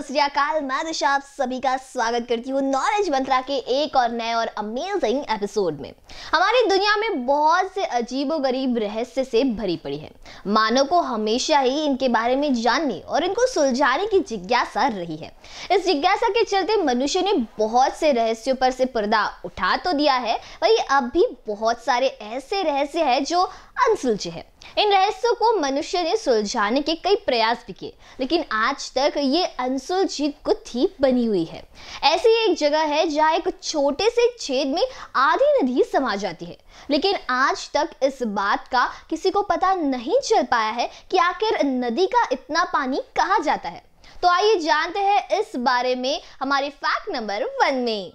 सत मैं दिशा आप सभी का स्वागत करती हूँ नॉलेज मंत्रा के एक और नए और अमेजिंग एपिसोड में हमारी दुनिया में बहुत से अजीब गरीब रहस्य से भरी पड़ी है मानव को हमेशा ही इनके बारे में जानने और इनको सुलझाने की जिज्ञासा रही है इस जिज्ञासा के चलते मनुष्य ने बहुत से रहस्यों पर से पर्दा उठा तो दिया है वही अब भी बहुत सारे ऐसे रहस्य है जो अनसुलझे हैं इन रहस्यों को मनुष्य ने सुलझाने के कई प्रयास भी किए लेकिन आज तक ये अनसुलझी गुत्थी बनी हुई है ऐसी एक जगह है जहाँ एक छोटे से छेद में आधी नदी समा जाती है लेकिन आज तक इस बात का किसी को पता नहीं चल पाया है कि आखिर नदी का इतना पानी कहा जाता है तो आइए जानते हैं इस बारे में हमारे फैक्ट नंबर वन में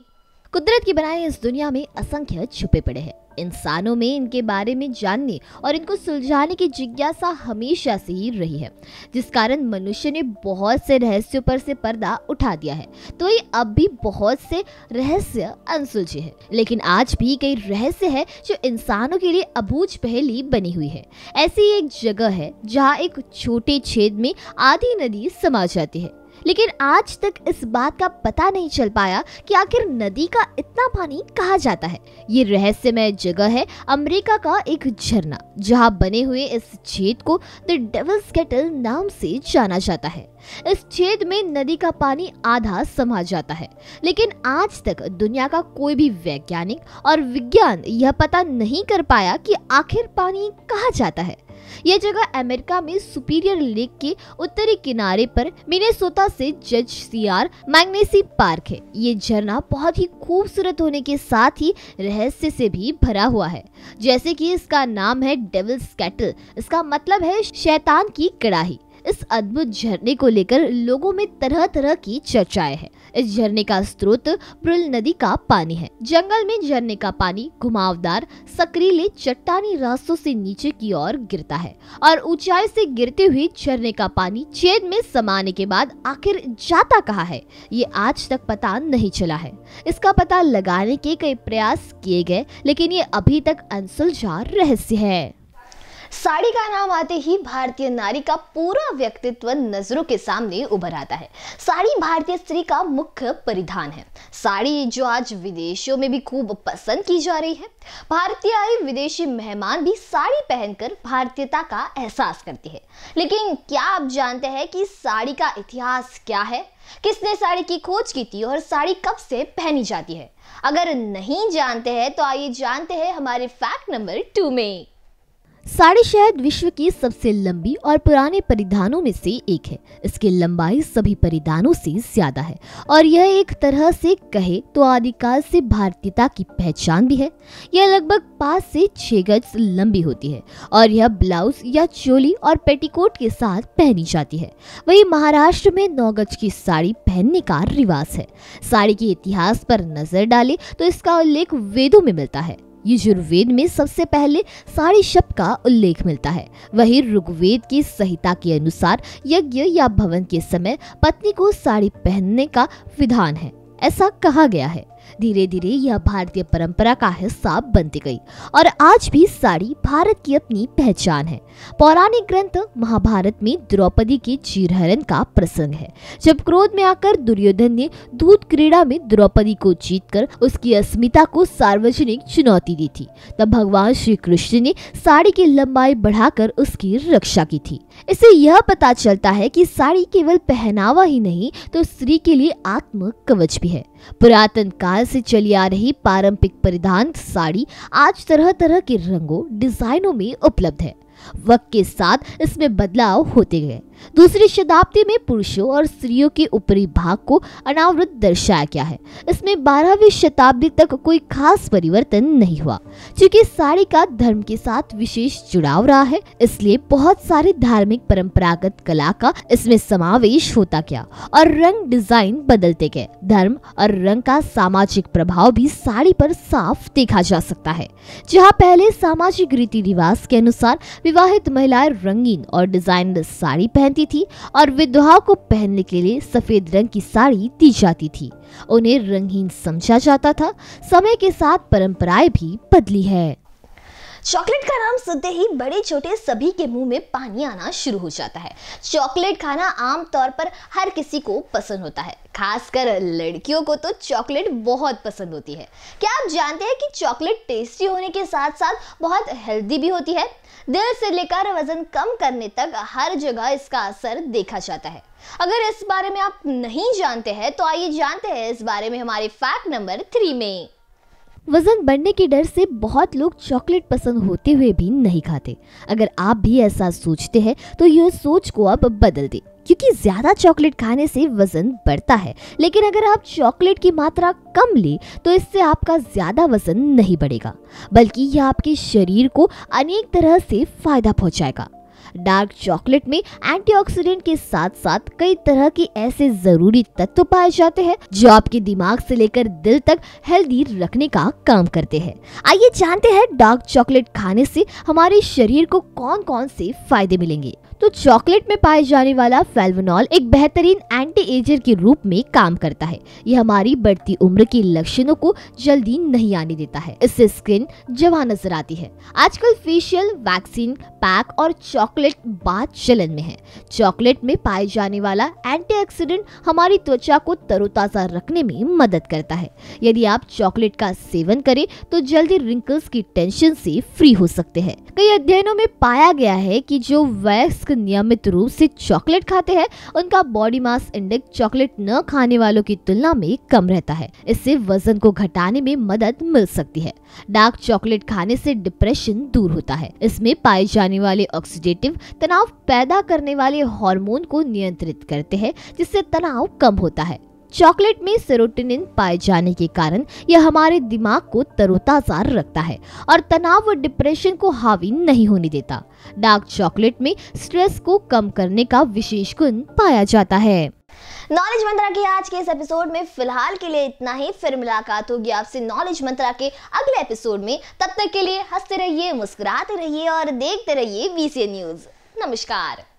कुदरत की बनाई इस दुनिया में असंख्य छुपे पड़े हैं इंसानों में इनके बारे में जानने और इनको सुलझाने की जिज्ञासा हमेशा से ही रही है जिस कारण मनुष्य ने बहुत से रहस्यों पर से पर्दा उठा दिया है तो ये अब भी बहुत से रहस्य अनसुलझे हैं लेकिन आज भी कई रहस्य है जो इंसानों के लिए अबूझ पहली बनी हुई है ऐसी एक जगह है जहाँ एक छोटे छेद में आधी नदी समा जाती है लेकिन आज तक इस बात का पता नहीं चल पाया कि आखिर नदी का इतना पानी कहा जाता है ये रहस्यमय जगह है अमेरिका का एक झरना जहाँ बने हुए इस छेद को द डेवल्स केटल नाम से जाना जाता है इस छेद में नदी का पानी आधा समा जाता है लेकिन आज तक दुनिया का कोई भी वैज्ञानिक और विज्ञान यह पता नहीं कर पाया कि आखिर पानी कहा जाता है यह जगह अमेरिका में सुपीरियर लेक के उत्तरी किनारे पर मिनेसोता से जज सी मैग्नेसी पार्क है ये झरना बहुत ही खूबसूरत होने के साथ ही रहस्य से भी भरा हुआ है जैसे कि इसका नाम है डेविल्स कैटल इसका मतलब है शैतान की कड़ाही इस अद्भुत झरने को लेकर लोगों में तरह तरह की चर्चाएं हैं इस झरने का स्रोत प्रल नदी का पानी है जंगल में झरने का पानी घुमावदार सक्रीले चट्टानी रास्तों से नीचे की ओर गिरता है और ऊंचाई से गिरते हुए झरने का पानी छेद में समाने के बाद आखिर जाता कहा है ये आज तक पता नहीं चला है इसका पता लगाने के कई प्रयास किए गए लेकिन ये अभी तक अनसुलझा रहस्य है साड़ी का नाम आते ही भारतीय नारी का पूरा व्यक्तित्व नजरों के सामने उभर आता है साड़ी भारतीय स्त्री का मुख्य परिधान है साड़ी जो आज विदेशों में भी खूब पसंद की जा रही है भारतीय आए विदेशी मेहमान भी साड़ी पहनकर भारतीयता का एहसास करती है लेकिन क्या आप जानते हैं कि साड़ी का इतिहास क्या है किसने साड़ी की खोज की थी और साड़ी कब से पहनी जाती है अगर नहीं जानते हैं तो आइए जानते हैं हमारे फैक्ट नंबर टू में साड़ी शायद विश्व की सबसे लंबी और पुराने परिधानों में से एक है इसकी लंबाई सभी परिधानों से ज्यादा है और यह एक तरह से कहे तो आदिकाल से भारतीयता की पहचान भी है यह लगभग पाँच से छह गज लंबी होती है और यह ब्लाउज या चोली और पेटीकोट के साथ पहनी जाती है वही महाराष्ट्र में नौ गज की साड़ी पहनने का रिवाज है साड़ी के इतिहास पर नजर डाले तो इसका उल्लेख वेदों में मिलता है यजुर्वेद में सबसे पहले साड़ी शब्द का उल्लेख मिलता है वहीं ऋग्वेद की संहिता के अनुसार यज्ञ या भवन के समय पत्नी को साड़ी पहनने का विधान है ऐसा कहा गया है धीरे धीरे यह भारतीय परंपरा का हिस्सा बनती गई और आज भी साड़ी भारत की अपनी पहचान है पौराणिक ग्रंथ महाभारत में द्रौपदी के चीरहरण का प्रसंग है जब क्रोध में आकर दुर्योधन ने दूध क्रीड़ा में द्रौपदी को जीतकर उसकी अस्मिता को सार्वजनिक चुनौती दी थी तब भगवान श्री कृष्ण ने साड़ी की लंबाई बढ़ाकर उसकी रक्षा की थी इससे यह पता चलता है कि साड़ी केवल पहनावा ही नहीं तो स्त्री के लिए आत्म कवच भी है पुरातन काल से चली आ रही पारंपरिक परिधान साड़ी आज तरह तरह के रंगों डिजाइनों में उपलब्ध है वक्त के साथ इसमें बदलाव होते गए दूसरी शताब्दी में पुरुषों और स्त्रियों के ऊपरी भाग को अनावृत दर्शाया गया है इसमें बारहवीं शताब्दी तक कोई खास परिवर्तन नहीं हुआ क्योंकि साड़ी का धर्म के साथ विशेष जुड़ाव रहा है इसलिए बहुत सारे धार्मिक परंपरागत कला का इसमें समावेश होता गया और रंग डिजाइन बदलते गए धर्म और रंग का सामाजिक प्रभाव भी साड़ी पर साफ देखा जा सकता है जहाँ पहले सामाजिक रीति रिवाज के अनुसार विवाहित महिलाएं रंगीन और डिजाइन साड़ी पहन पहनती थी और विधवाओं को पहनने के लिए सफेद रंग की साड़ी दी जाती थी उन्हें रंगहीन समझा जाता था समय के साथ परंपराएं भी बदली है चॉकलेट का नाम सुनते ही बड़े छोटे सभी के मुंह में पानी आना शुरू हो जाता है चॉकलेट खाना आमतौर पर हर किसी को पसंद होता है खासकर लड़कियों को तो चॉकलेट बहुत पसंद होती है क्या आप जानते हैं कि चॉकलेट टेस्टी होने के साथ साथ बहुत हेल्दी भी होती है दिल से लेकर वजन कम करने तक हर जगह इसका असर देखा जाता है अगर इस बारे में आप नहीं जानते हैं तो आइए जानते हैं इस बारे में हमारे फैक्ट नंबर थ्री में वजन बढ़ने के डर से बहुत लोग चॉकलेट पसंद होते हुए भी नहीं खाते अगर आप भी ऐसा सोचते हैं तो यह सोच को आप बदल दें क्योंकि ज़्यादा चॉकलेट खाने से वज़न बढ़ता है लेकिन अगर आप चॉकलेट की मात्रा कम ले तो इससे आपका ज़्यादा वज़न नहीं बढ़ेगा बल्कि यह आपके शरीर को अनेक तरह से फ़ायदा पहुंचाएगा डार्क चॉकलेट में एंटीऑक्सीडेंट के साथ साथ कई तरह के ऐसे जरूरी तत्व पाए जाते हैं जो आपके दिमाग से लेकर दिल तक हेल्दी रखने का काम करते हैं आइए जानते हैं डार्क चॉकलेट खाने से हमारे शरीर को कौन कौन से फायदे मिलेंगे तो चॉकलेट में पाए जाने वाला फेल्वनॉल एक बेहतरीन एंटी एजर के रूप में काम करता है यह हमारी बढ़ती उम्र के लक्षणों को जल्दी नहीं आने देता है इससे स्किन जवान नजर आती है आजकल फेशियल वैक्सीन पैक और चॉकलेट बात चलन में है चॉकलेट में पाए जाने वाला एंटी हमारी त्वचा को तरोताजा रखने में मदद करता है यदि आप चॉकलेट का सेवन करें तो जल्दी रिंकल्स की टेंशन से फ्री हो सकते हैं कई अध्ययनों में पाया गया है कि जो वैक्स मास्क नियमित रूप से चॉकलेट खाते हैं उनका बॉडी मास इंडेक्स चॉकलेट न खाने वालों की तुलना में कम रहता है इससे वजन को घटाने में मदद मिल सकती है डार्क चॉकलेट खाने से डिप्रेशन दूर होता है इसमें पाए जाने वाले ऑक्सीडेटिव तनाव पैदा करने वाले हॉर्मोन को नियंत्रित करते हैं जिससे तनाव कम होता है चॉकलेट में सेरोटोनिन पाए जाने के कारण यह हमारे दिमाग को तरोताजा रखता है और तनाव व डिप्रेशन को हावी नहीं होने देता डार्क चॉकलेट में स्ट्रेस को कम करने का विशेष गुण पाया जाता है नॉलेज मंत्रा के आज के इस एपिसोड में फिलहाल के लिए इतना ही फिर मुलाकात होगी आपसे नॉलेज मंत्रा के अगले एपिसोड में तब तक के लिए हंसते रहिए मुस्कुराते रहिए और देखते रहिए बीसीए न्यूज नमस्कार